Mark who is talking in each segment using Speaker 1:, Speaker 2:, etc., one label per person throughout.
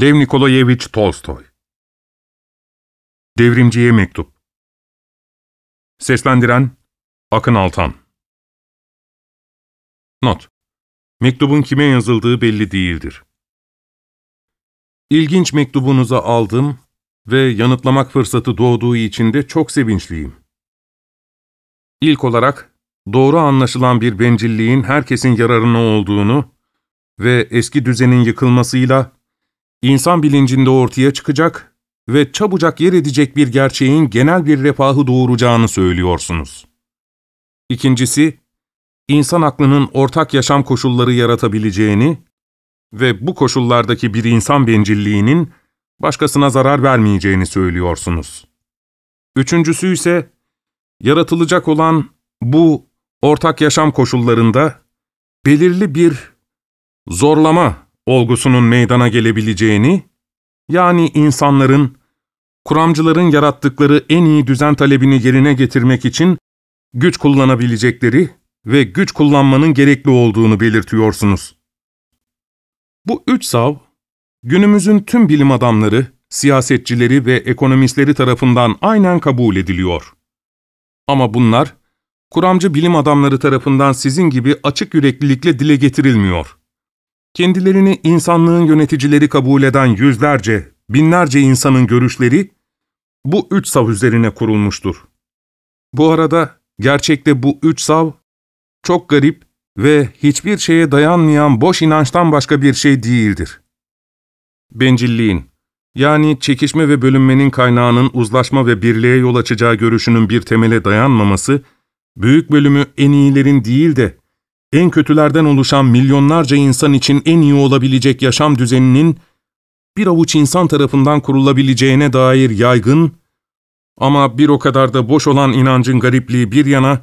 Speaker 1: Lev Nikolayevich Tolstoy Devrimciye Mektup Seslendiren Akın Altan Not Mektubun kime yazıldığı belli değildir. İlginç mektubunuzu aldım ve yanıtlamak fırsatı doğduğu için de çok sevinçliyim. İlk olarak doğru anlaşılan bir bencilliğin herkesin yararına olduğunu ve eski düzenin yıkılmasıyla insan bilincinde ortaya çıkacak ve çabucak yer edecek bir gerçeğin genel bir refahı doğuracağını söylüyorsunuz. İkincisi, insan aklının ortak yaşam koşulları yaratabileceğini ve bu koşullardaki bir insan bencilliğinin başkasına zarar vermeyeceğini söylüyorsunuz. Üçüncüsü ise, yaratılacak olan bu ortak yaşam koşullarında belirli bir zorlama olgusunun meydana gelebileceğini, yani insanların, kuramcıların yarattıkları en iyi düzen talebini yerine getirmek için güç kullanabilecekleri ve güç kullanmanın gerekli olduğunu belirtiyorsunuz. Bu üç sav, günümüzün tüm bilim adamları, siyasetçileri ve ekonomistleri tarafından aynen kabul ediliyor. Ama bunlar, kuramcı bilim adamları tarafından sizin gibi açık yüreklilikle dile getirilmiyor. Kendilerini insanlığın yöneticileri kabul eden yüzlerce, binlerce insanın görüşleri bu üç sav üzerine kurulmuştur. Bu arada gerçekte bu üç sav çok garip ve hiçbir şeye dayanmayan boş inançtan başka bir şey değildir. Bencilliğin, yani çekişme ve bölünmenin kaynağının uzlaşma ve birliğe yol açacağı görüşünün bir temele dayanmaması, büyük bölümü en iyilerin değil de en kötülerden oluşan milyonlarca insan için en iyi olabilecek yaşam düzeninin bir avuç insan tarafından kurulabileceğine dair yaygın ama bir o kadar da boş olan inancın garipliği bir yana,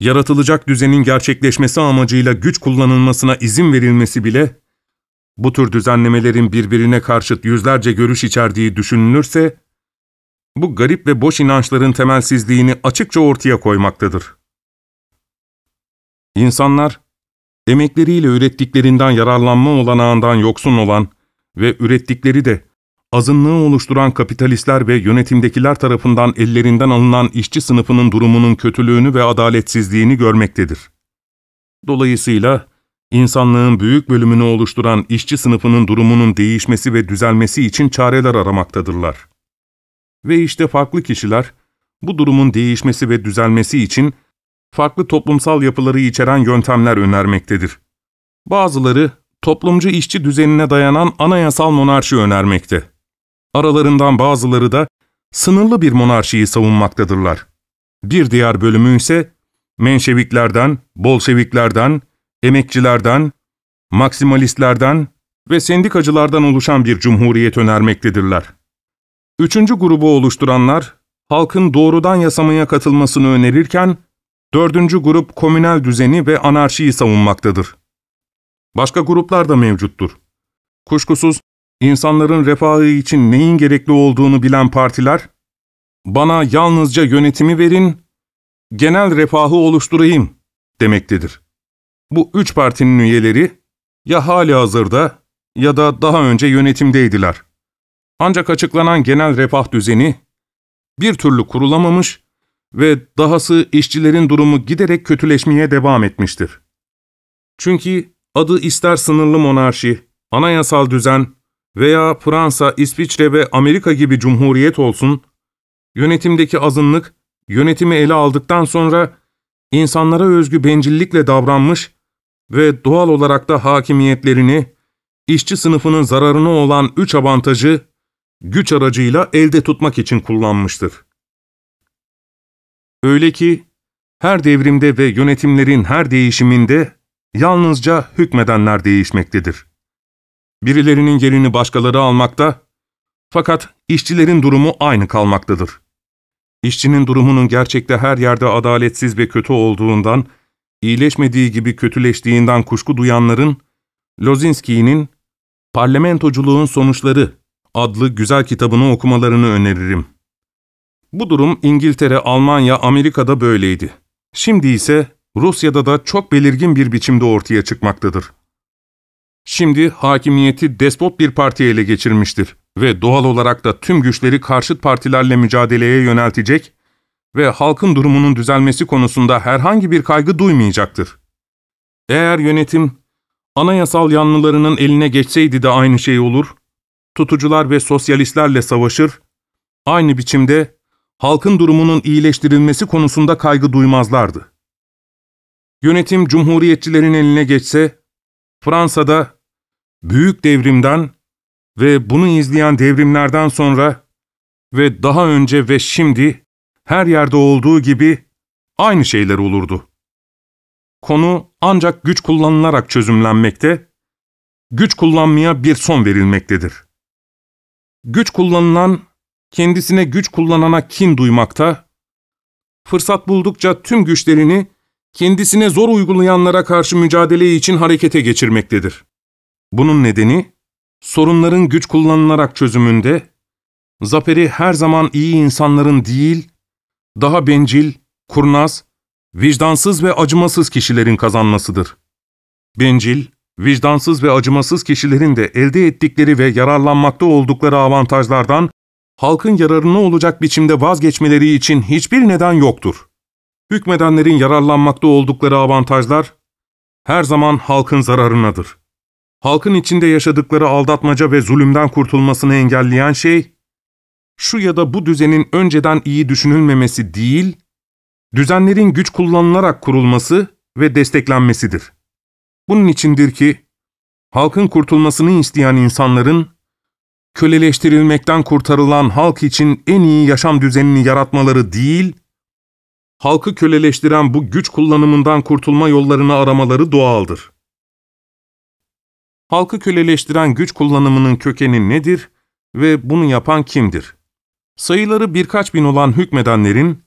Speaker 1: yaratılacak düzenin gerçekleşmesi amacıyla güç kullanılmasına izin verilmesi bile, bu tür düzenlemelerin birbirine karşıt yüzlerce görüş içerdiği düşünülürse, bu garip ve boş inançların temelsizliğini açıkça ortaya koymaktadır. İnsanlar, emekleriyle ürettiklerinden yararlanma olanağından yoksun olan ve ürettikleri de azınlığı oluşturan kapitalistler ve yönetimdekiler tarafından ellerinden alınan işçi sınıfının durumunun kötülüğünü ve adaletsizliğini görmektedir. Dolayısıyla, insanlığın büyük bölümünü oluşturan işçi sınıfının durumunun değişmesi ve düzelmesi için çareler aramaktadırlar. Ve işte farklı kişiler, bu durumun değişmesi ve düzelmesi için farklı toplumsal yapıları içeren yöntemler önermektedir. Bazıları, toplumcu işçi düzenine dayanan anayasal monarşi önermekte. Aralarından bazıları da sınırlı bir monarşiyi savunmaktadırlar. Bir diğer bölümü ise Menşeviklerden, Bolşeviklerden, emekçilerden, maksimalistlerden ve sendikacılardan oluşan bir cumhuriyet önermektedirler. Üçüncü grubu oluşturanlar, halkın doğrudan yasamaya katılmasını önerirken, Dördüncü grup komünel düzeni ve anarşiyi savunmaktadır. Başka gruplar da mevcuttur. Kuşkusuz insanların refahı için neyin gerekli olduğunu bilen partiler, bana yalnızca yönetimi verin, genel refahı oluşturayım demektedir. Bu üç partinin üyeleri ya hali hazırda ya da daha önce yönetimdeydiler. Ancak açıklanan genel refah düzeni bir türlü kurulamamış ve dahası işçilerin durumu giderek kötüleşmeye devam etmiştir. Çünkü adı ister sınırlı monarşi, anayasal düzen veya Fransa, İsviçre ve Amerika gibi cumhuriyet olsun, yönetimdeki azınlık yönetimi ele aldıktan sonra insanlara özgü bencillikle davranmış ve doğal olarak da hakimiyetlerini, işçi sınıfının zararına olan üç avantajı, güç aracıyla elde tutmak için kullanmıştır. Öyle ki her devrimde ve yönetimlerin her değişiminde yalnızca hükmedenler değişmektedir. Birilerinin yerini başkaları almakta, fakat işçilerin durumu aynı kalmaktadır. İşçinin durumunun gerçekte her yerde adaletsiz ve kötü olduğundan, iyileşmediği gibi kötüleştiğinden kuşku duyanların, Lozinski'nin Parlamentoculuğun Sonuçları adlı güzel kitabını okumalarını öneririm. Bu durum İngiltere, Almanya, Amerika'da böyleydi. Şimdi ise Rusya'da da çok belirgin bir biçimde ortaya çıkmaktadır. Şimdi hakimiyeti despot bir partiye ele geçirmiştir ve doğal olarak da tüm güçleri karşıt partilerle mücadeleye yöneltecek ve halkın durumunun düzelmesi konusunda herhangi bir kaygı duymayacaktır. Eğer yönetim anayasal yanlılarının eline geçseydi de aynı şey olur, tutucular ve sosyalistlerle savaşır, aynı biçimde halkın durumunun iyileştirilmesi konusunda kaygı duymazlardı. Yönetim cumhuriyetçilerin eline geçse, Fransa'da büyük devrimden ve bunu izleyen devrimlerden sonra ve daha önce ve şimdi her yerde olduğu gibi aynı şeyler olurdu. Konu ancak güç kullanılarak çözümlenmekte, güç kullanmaya bir son verilmektedir. Güç kullanılan kendisine güç kullanana kin duymakta, fırsat buldukça tüm güçlerini kendisine zor uygulayanlara karşı mücadele için harekete geçirmektedir. Bunun nedeni, sorunların güç kullanılarak çözümünde, zaferi her zaman iyi insanların değil, daha bencil, kurnaz, vicdansız ve acımasız kişilerin kazanmasıdır. Bencil, vicdansız ve acımasız kişilerin de elde ettikleri ve yararlanmakta oldukları avantajlardan halkın yararına olacak biçimde vazgeçmeleri için hiçbir neden yoktur. Hükmedenlerin yararlanmakta oldukları avantajlar her zaman halkın zararınadır. Halkın içinde yaşadıkları aldatmaca ve zulümden kurtulmasını engelleyen şey, şu ya da bu düzenin önceden iyi düşünülmemesi değil, düzenlerin güç kullanılarak kurulması ve desteklenmesidir. Bunun içindir ki, halkın kurtulmasını isteyen insanların, köleleştirilmekten kurtarılan halk için en iyi yaşam düzenini yaratmaları değil, halkı köleleştiren bu güç kullanımından kurtulma yollarını aramaları doğaldır. Halkı köleleştiren güç kullanımının kökeni nedir ve bunu yapan kimdir? Sayıları birkaç bin olan hükmedenlerin,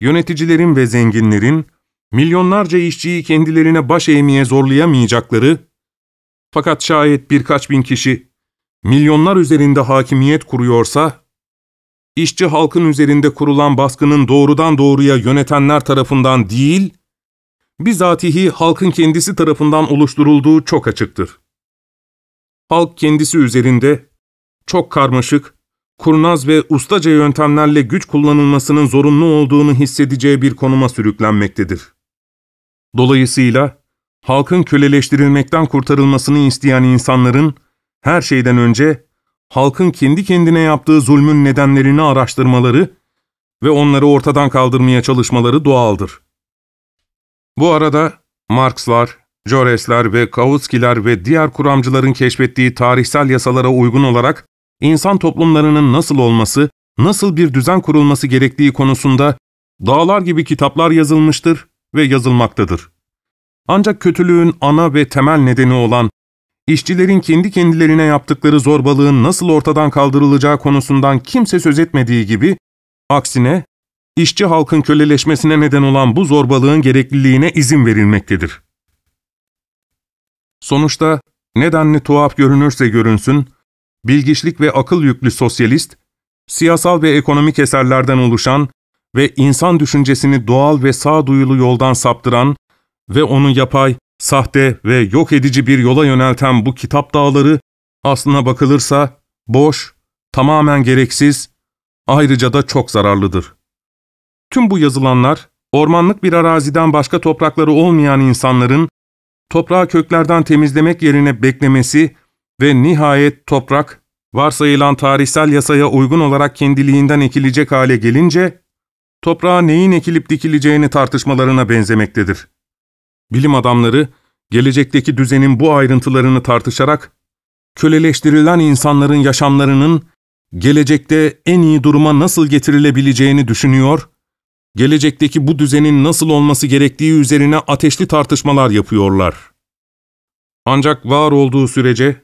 Speaker 1: yöneticilerin ve zenginlerin, milyonlarca işçiyi kendilerine baş eğmeye zorlayamayacakları, fakat şayet birkaç bin kişi milyonlar üzerinde hakimiyet kuruyorsa, işçi halkın üzerinde kurulan baskının doğrudan doğruya yönetenler tarafından değil, bizatihi halkın kendisi tarafından oluşturulduğu çok açıktır. Halk kendisi üzerinde çok karmaşık, kurnaz ve ustaca yöntemlerle güç kullanılmasının zorunlu olduğunu hissedeceği bir konuma sürüklenmektedir. Dolayısıyla halkın köleleştirilmekten kurtarılmasını isteyen insanların her şeyden önce halkın kendi kendine yaptığı zulmün nedenlerini araştırmaları ve onları ortadan kaldırmaya çalışmaları doğaldır. Bu arada Marxlar, Joresler ve Kautsky'ler ve diğer kuramcıların keşfettiği tarihsel yasalara uygun olarak insan toplumlarının nasıl olması, nasıl bir düzen kurulması gerektiği konusunda dağlar gibi kitaplar yazılmıştır ve yazılmaktadır. Ancak kötülüğün ana ve temel nedeni olan İşçilerin kendi kendilerine yaptıkları zorbalığın nasıl ortadan kaldırılacağı konusundan kimse söz etmediği gibi, aksine işçi halkın köleleşmesine neden olan bu zorbalığın gerekliliğine izin verilmektedir. Sonuçta nedenli tuhaf görünürse görünsün, bilgiçlik ve akıl yüklü sosyalist, siyasal ve ekonomik eserlerden oluşan ve insan düşüncesini doğal ve sağduyulu yoldan saptıran ve onu yapay, sahte ve yok edici bir yola yönelten bu kitap dağları aslına bakılırsa boş, tamamen gereksiz, ayrıca da çok zararlıdır. Tüm bu yazılanlar, ormanlık bir araziden başka toprakları olmayan insanların toprağı köklerden temizlemek yerine beklemesi ve nihayet toprak, varsayılan tarihsel yasaya uygun olarak kendiliğinden ekilecek hale gelince, toprağa neyin ekilip dikileceğini tartışmalarına benzemektedir. Bilim adamları, gelecekteki düzenin bu ayrıntılarını tartışarak, köleleştirilen insanların yaşamlarının gelecekte en iyi duruma nasıl getirilebileceğini düşünüyor, gelecekteki bu düzenin nasıl olması gerektiği üzerine ateşli tartışmalar yapıyorlar. Ancak var olduğu sürece,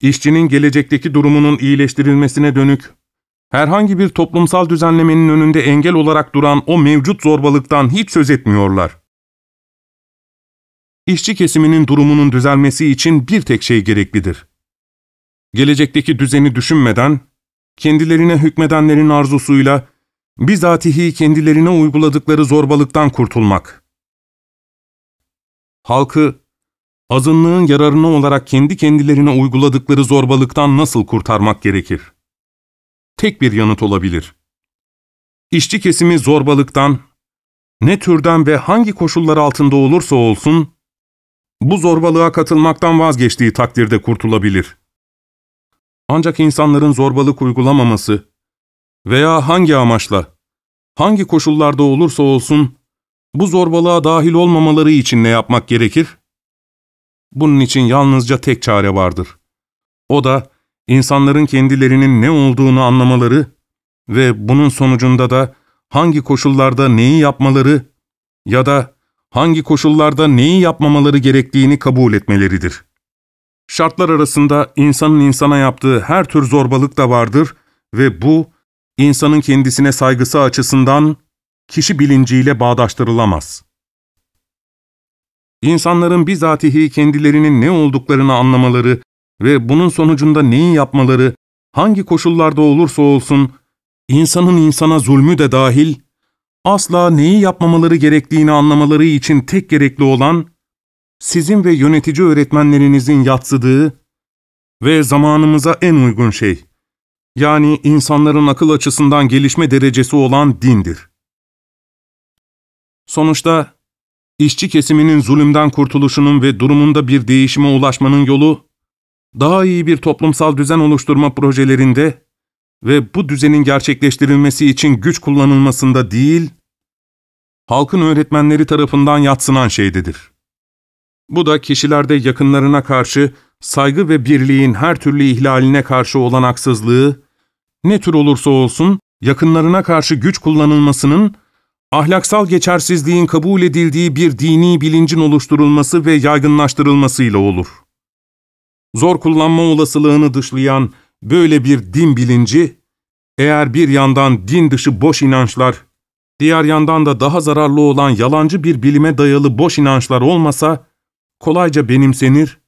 Speaker 1: işçinin gelecekteki durumunun iyileştirilmesine dönük, herhangi bir toplumsal düzenlemenin önünde engel olarak duran o mevcut zorbalıktan hiç söz etmiyorlar. İşçi kesiminin durumunun düzelmesi için bir tek şey gereklidir. Gelecekteki düzeni düşünmeden, kendilerine hükmedenlerin arzusuyla, bizatihi kendilerine uyguladıkları zorbalıktan kurtulmak. Halkı, azınlığın yararına olarak kendi kendilerine uyguladıkları zorbalıktan nasıl kurtarmak gerekir? Tek bir yanıt olabilir. İşçi kesimi zorbalıktan, ne türden ve hangi koşullar altında olursa olsun, bu zorbalığa katılmaktan vazgeçtiği takdirde kurtulabilir. Ancak insanların zorbalık uygulamaması veya hangi amaçla, hangi koşullarda olursa olsun bu zorbalığa dahil olmamaları için ne yapmak gerekir? Bunun için yalnızca tek çare vardır. O da insanların kendilerinin ne olduğunu anlamaları ve bunun sonucunda da hangi koşullarda neyi yapmaları ya da hangi koşullarda neyi yapmamaları gerektiğini kabul etmeleridir. Şartlar arasında insanın insana yaptığı her tür zorbalık da vardır ve bu, insanın kendisine saygısı açısından kişi bilinciyle bağdaştırılamaz. İnsanların bizatihi kendilerinin ne olduklarını anlamaları ve bunun sonucunda neyi yapmaları, hangi koşullarda olursa olsun, insanın insana zulmü de dahil, asla neyi yapmamaları gerektiğini anlamaları için tek gerekli olan, sizin ve yönetici öğretmenlerinizin yatsıdığı ve zamanımıza en uygun şey, yani insanların akıl açısından gelişme derecesi olan dindir. Sonuçta, işçi kesiminin zulümden kurtuluşunun ve durumunda bir değişime ulaşmanın yolu, daha iyi bir toplumsal düzen oluşturma projelerinde ve bu düzenin gerçekleştirilmesi için güç kullanılmasında değil, halkın öğretmenleri tarafından yatsınan şeydedir. Bu da kişilerde yakınlarına karşı saygı ve birliğin her türlü ihlaline karşı olan haksızlığı, ne tür olursa olsun yakınlarına karşı güç kullanılmasının, ahlaksal geçersizliğin kabul edildiği bir dini bilincin oluşturulması ve yaygınlaştırılmasıyla olur. Zor kullanma olasılığını dışlayan böyle bir din bilinci, eğer bir yandan din dışı boş inançlar, diğer yandan da daha zararlı olan yalancı bir bilime dayalı boş inançlar olmasa, kolayca benimsenir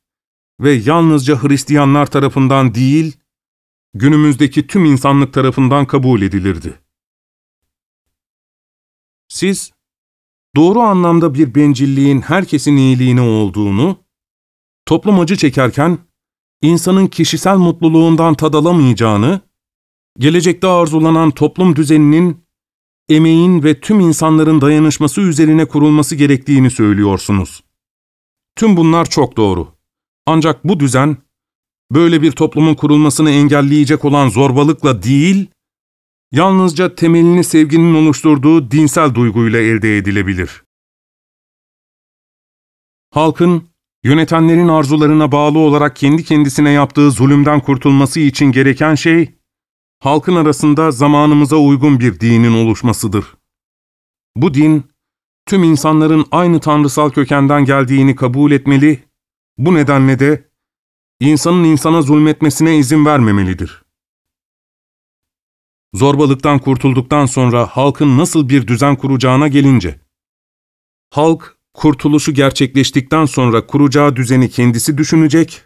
Speaker 1: ve yalnızca Hristiyanlar tarafından değil, günümüzdeki tüm insanlık tarafından kabul edilirdi. Siz, doğru anlamda bir bencilliğin herkesin iyiliğine olduğunu, toplum acı çekerken insanın kişisel mutluluğundan tad alamayacağını, gelecekte arzulanan toplum düzeninin, emeğin ve tüm insanların dayanışması üzerine kurulması gerektiğini söylüyorsunuz. Tüm bunlar çok doğru. Ancak bu düzen, böyle bir toplumun kurulmasını engelleyecek olan zorbalıkla değil, yalnızca temelini sevginin oluşturduğu dinsel duyguyla elde edilebilir. Halkın, Yönetenlerin arzularına bağlı olarak kendi kendisine yaptığı zulümden kurtulması için gereken şey, halkın arasında zamanımıza uygun bir dinin oluşmasıdır. Bu din, tüm insanların aynı tanrısal kökenden geldiğini kabul etmeli, bu nedenle de insanın insana zulmetmesine izin vermemelidir. Zorbalıktan kurtulduktan sonra halkın nasıl bir düzen kuracağına gelince, halk kurtuluşu gerçekleştikten sonra kuracağı düzeni kendisi düşünecek,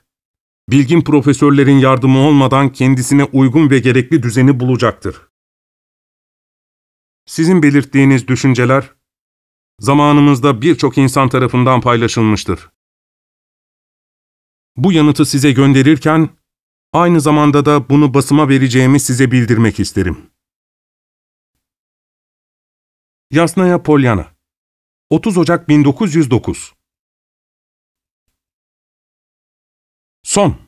Speaker 1: bilgin profesörlerin yardımı olmadan kendisine uygun ve gerekli düzeni bulacaktır. Sizin belirttiğiniz düşünceler, zamanımızda birçok insan tarafından paylaşılmıştır. Bu yanıtı size gönderirken, aynı zamanda da bunu basıma vereceğimi size bildirmek isterim. Yasnaya Polyana 30 Ocak 1909 Son